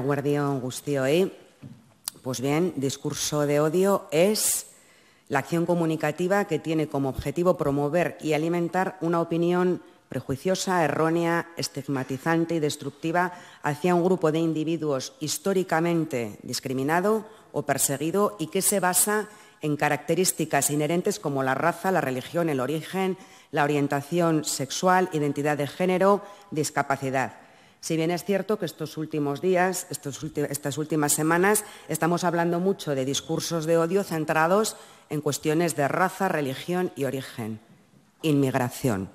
Guardión y ¿eh? Pues bien, discurso de odio es la acción comunicativa que tiene como objetivo promover y alimentar una opinión prejuiciosa, errónea, estigmatizante y destructiva hacia un grupo de individuos históricamente discriminado o perseguido y que se basa en características inherentes como la raza, la religión, el origen, la orientación sexual, identidad de género, discapacidad si bien es cierto que estos últimos días, estas últimas semanas, estamos hablando mucho de discursos de odio centrados en cuestiones de raza, religión y origen, inmigración.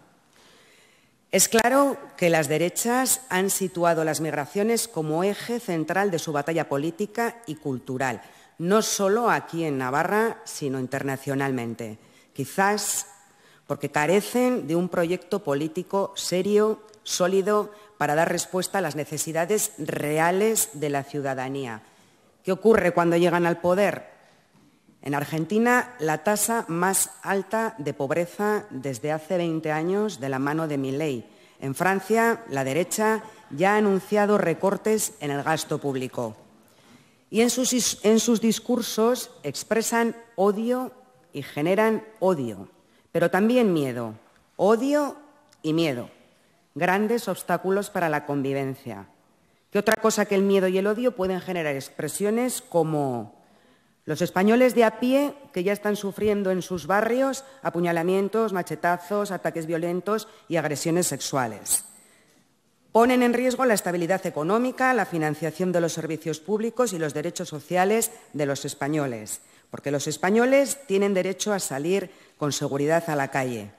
Es claro que las derechas han situado las migraciones como eje central de su batalla política y cultural, no solo aquí en Navarra, sino internacionalmente. Quizás porque carecen de un proyecto político serio sólido para dar respuesta a las necesidades reales de la ciudadanía. ¿Qué ocurre cuando llegan al poder? En Argentina, la tasa más alta de pobreza desde hace 20 años de la mano de Milley. En Francia, la derecha ya ha anunciado recortes en el gasto público. Y en sus, en sus discursos expresan odio y generan odio, pero también miedo. Odio y miedo grandes obstáculos para la convivencia. ¿Qué otra cosa que el miedo y el odio pueden generar expresiones como los españoles de a pie que ya están sufriendo en sus barrios apuñalamientos, machetazos, ataques violentos y agresiones sexuales. Ponen en riesgo la estabilidad económica, la financiación de los servicios públicos y los derechos sociales de los españoles, porque los españoles tienen derecho a salir con seguridad a la calle.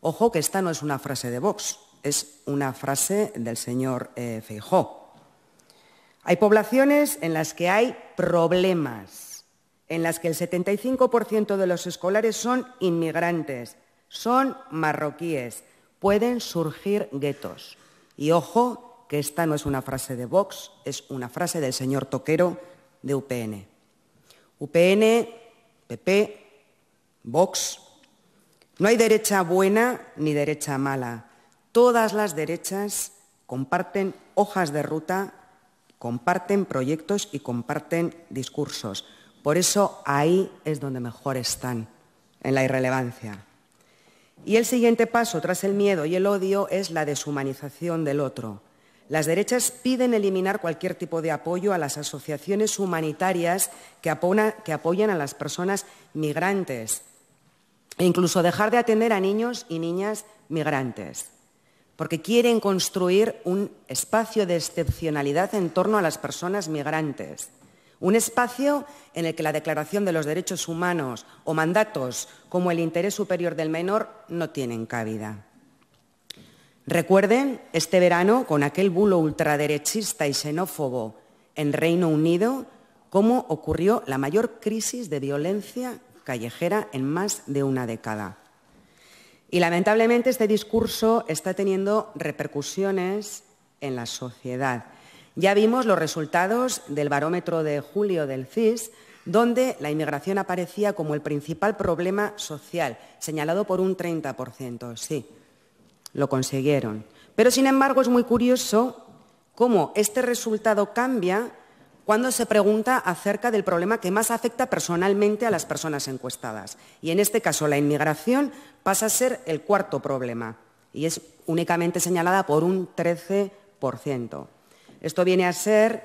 Ojo que esta no es una frase de Vox, es una frase del señor eh, Feijó. Hay poblaciones en las que hay problemas, en las que el 75% de los escolares son inmigrantes, son marroquíes, pueden surgir guetos. Y ojo, que esta no es una frase de Vox, es una frase del señor Toquero de UPN. UPN, PP, Vox. No hay derecha buena ni derecha mala. Todas las derechas comparten hojas de ruta, comparten proyectos y comparten discursos. Por eso ahí es donde mejor están, en la irrelevancia. Y el siguiente paso tras el miedo y el odio es la deshumanización del otro. Las derechas piden eliminar cualquier tipo de apoyo a las asociaciones humanitarias que, apoyan a las personas migrantes e incluso dejar de atender a niños y niñas migrantes porque quieren construir un espacio de excepcionalidad en torno a las personas migrantes. Un espacio en el que la Declaración de los Derechos Humanos o mandatos como el interés superior del menor no tienen cabida. Recuerden, este verano, con aquel bulo ultraderechista y xenófobo en Reino Unido, cómo ocurrió la mayor crisis de violencia callejera en más de una década. Y lamentablemente este discurso está teniendo repercusiones en la sociedad. Ya vimos los resultados del barómetro de julio del CIS, donde la inmigración aparecía como el principal problema social, señalado por un 30%. Sí, lo consiguieron. Pero, sin embargo, es muy curioso cómo este resultado cambia cuando se pregunta acerca del problema que más afecta personalmente a las personas encuestadas. Y en este caso la inmigración pasa a ser el cuarto problema y es únicamente señalada por un 13%. Esto viene a ser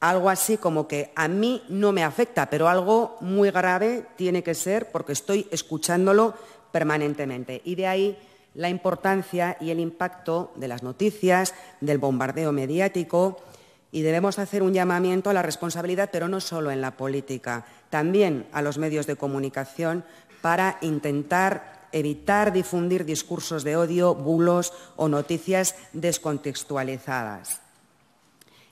algo así como que a mí no me afecta, pero algo muy grave tiene que ser porque estoy escuchándolo permanentemente. Y de ahí la importancia y el impacto de las noticias, del bombardeo mediático, y debemos hacer un llamamiento a la responsabilidad, pero no solo en la política, también a los medios de comunicación para intentar evitar difundir discursos de odio, bulos o noticias descontextualizadas.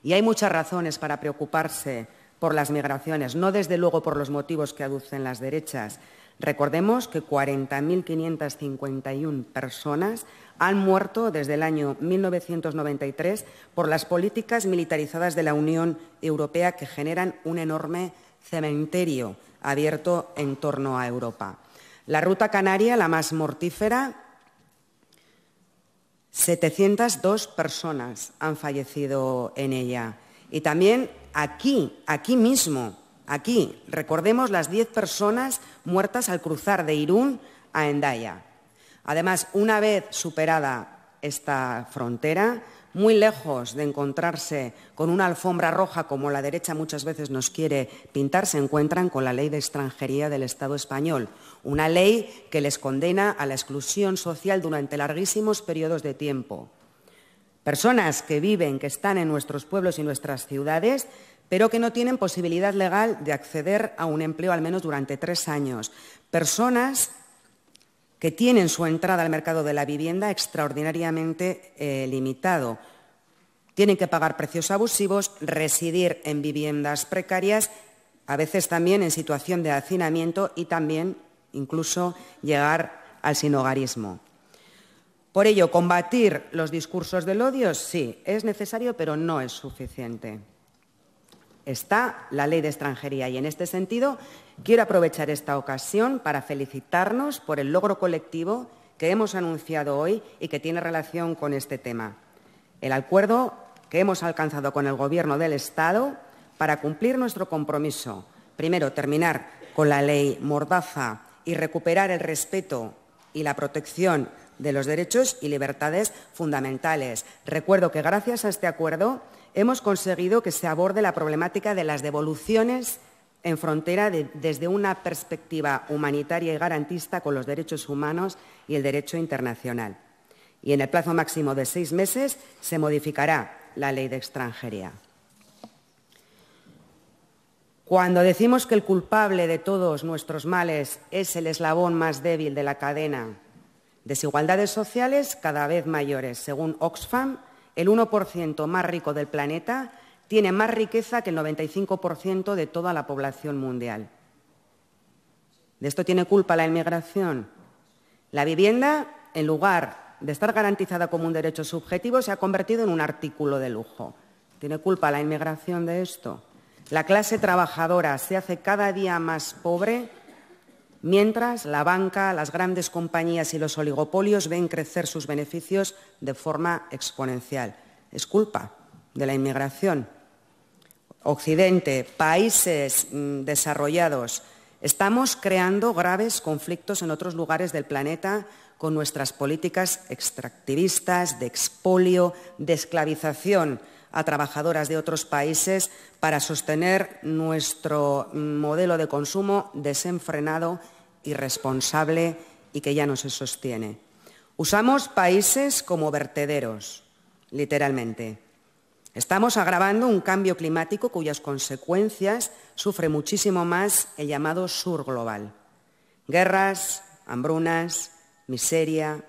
Y hay muchas razones para preocuparse por las migraciones, no desde luego por los motivos que aducen las derechas. Recordemos que 40.551 personas han muerto desde el año 1993 por las políticas militarizadas de la Unión Europea que generan un enorme cementerio abierto en torno a Europa. La ruta canaria, la más mortífera, 702 personas han fallecido en ella. Y también aquí, aquí mismo, aquí, recordemos las 10 personas muertas al cruzar de Irún a Endaya. Además, una vez superada esta frontera, muy lejos de encontrarse con una alfombra roja como la derecha muchas veces nos quiere pintar, se encuentran con la ley de extranjería del Estado español, una ley que les condena a la exclusión social durante larguísimos periodos de tiempo personas que viven, que están en nuestros pueblos y nuestras ciudades, pero que no tienen posibilidad legal de acceder a un empleo al menos durante tres años. Personas que tienen su entrada al mercado de la vivienda extraordinariamente eh, limitado. Tienen que pagar precios abusivos, residir en viviendas precarias, a veces también en situación de hacinamiento y también incluso llegar al sinogarismo. Por ello, combatir los discursos del odio sí, es necesario, pero no es suficiente. Está la ley de extranjería y en este sentido quiero aprovechar esta ocasión para felicitarnos por el logro colectivo que hemos anunciado hoy y que tiene relación con este tema. El acuerdo que hemos alcanzado con el Gobierno del Estado para cumplir nuestro compromiso. Primero, terminar con la ley Mordaza y recuperar el respeto y la protección de los derechos y libertades fundamentales. Recuerdo que gracias a este acuerdo hemos conseguido que se aborde la problemática de las devoluciones en frontera desde una perspectiva humanitaria y garantista con los derechos humanos y el derecho internacional. Y en el plazo máximo de seis meses se modificará la ley de extranjería. Cuando decimos que el culpable de todos nuestros males es el eslabón más débil de la cadena Desigualdades sociales cada vez mayores. Según Oxfam, el 1% más rico del planeta tiene más riqueza que el 95% de toda la población mundial. ¿De esto tiene culpa la inmigración? La vivienda, en lugar de estar garantizada como un derecho subjetivo, se ha convertido en un artículo de lujo. ¿Tiene culpa la inmigración de esto? La clase trabajadora se hace cada día más pobre Mientras, la banca, las grandes compañías y los oligopolios ven crecer sus beneficios de forma exponencial. Es culpa de la inmigración. Occidente, países mm, desarrollados, estamos creando graves conflictos en otros lugares del planeta con nuestras políticas extractivistas, de expolio, de esclavización a trabajadoras de otros países para sostener nuestro modelo de consumo desenfrenado, irresponsable y que ya no se sostiene. Usamos países como vertederos, literalmente. Estamos agravando un cambio climático cuyas consecuencias sufre muchísimo más el llamado sur global. Guerras, hambrunas, miseria.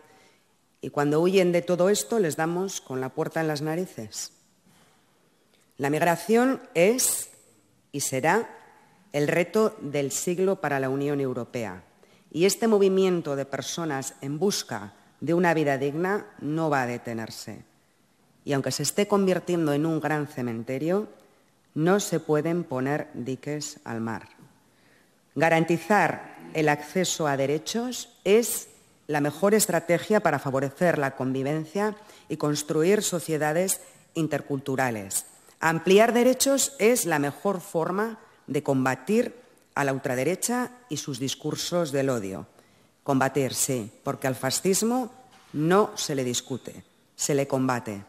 Y cuando huyen de todo esto les damos con la puerta en las narices. La migración es y será el reto del siglo para la Unión Europea. Y este movimiento de personas en busca de una vida digna no va a detenerse. Y aunque se esté convirtiendo en un gran cementerio, no se pueden poner diques al mar. Garantizar el acceso a derechos es la mejor estrategia para favorecer la convivencia y construir sociedades interculturales Ampliar derechos es la mejor forma de combatir a la ultraderecha y sus discursos del odio. Combatir, sí, porque al fascismo no se le discute, se le combate.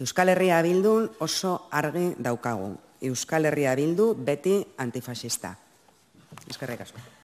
Euskal Herria Bildu oso argi daukagu. Euskal Herria Bildu beti antifascista. Euskal Herria